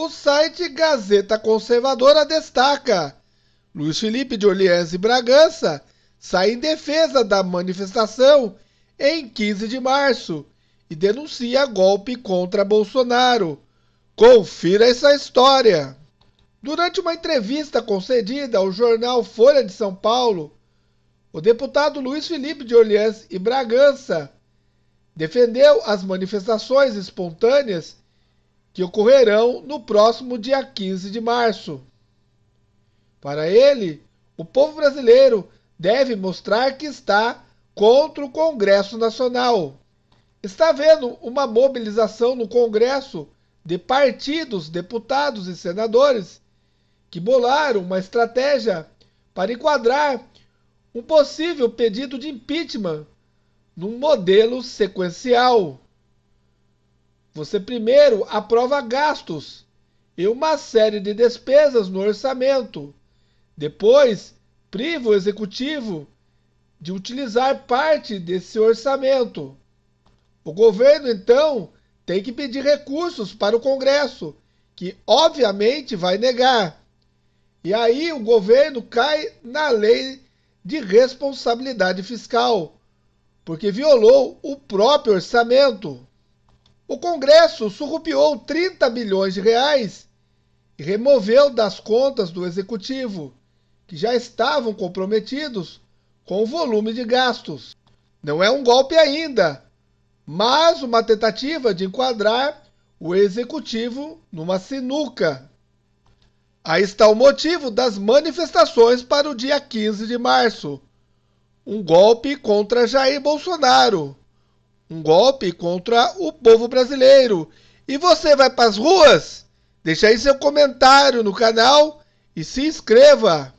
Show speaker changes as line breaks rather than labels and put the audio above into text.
O site Gazeta Conservadora destaca: Luiz Felipe de Orleans e Bragança sai em defesa da manifestação em 15 de março e denuncia golpe contra Bolsonaro. Confira essa história. Durante uma entrevista concedida ao jornal Folha de São Paulo, o deputado Luiz Felipe de Orleans e Bragança defendeu as manifestações espontâneas que ocorrerão no próximo dia 15 de março. Para ele, o povo brasileiro deve mostrar que está contra o Congresso Nacional. Está havendo uma mobilização no Congresso de partidos, deputados e senadores que bolaram uma estratégia para enquadrar um possível pedido de impeachment num modelo sequencial. Você primeiro aprova gastos e uma série de despesas no orçamento. Depois, priva o executivo de utilizar parte desse orçamento. O governo, então, tem que pedir recursos para o Congresso, que obviamente vai negar. E aí o governo cai na lei de responsabilidade fiscal, porque violou o próprio orçamento o Congresso surrupiou 30 bilhões de reais e removeu das contas do Executivo, que já estavam comprometidos com o volume de gastos. Não é um golpe ainda, mas uma tentativa de enquadrar o Executivo numa sinuca. Aí está o motivo das manifestações para o dia 15 de março: um golpe contra Jair Bolsonaro um golpe contra o povo brasileiro. E você vai para as ruas? Deixe aí seu comentário no canal e se inscreva.